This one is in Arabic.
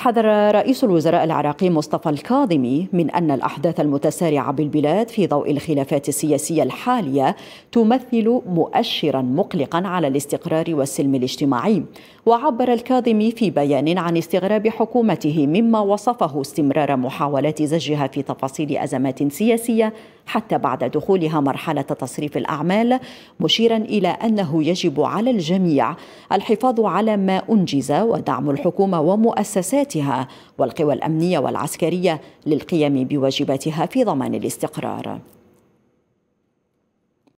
حذر رئيس الوزراء العراقي مصطفى الكاظمي من ان الاحداث المتسارعه بالبلاد في ضوء الخلافات السياسيه الحاليه تمثل مؤشرا مقلقا على الاستقرار والسلم الاجتماعي وعبر الكاظمي في بيان عن استغراب حكومته مما وصفه استمرار محاولات زجها في تفاصيل ازمات سياسيه حتى بعد دخولها مرحله تصريف الاعمال مشيرا الى انه يجب على الجميع الحفاظ على ما انجز ودعم الحكومه ومؤسساتها والقوى الامنيه والعسكريه للقيام بواجباتها في ضمان الاستقرار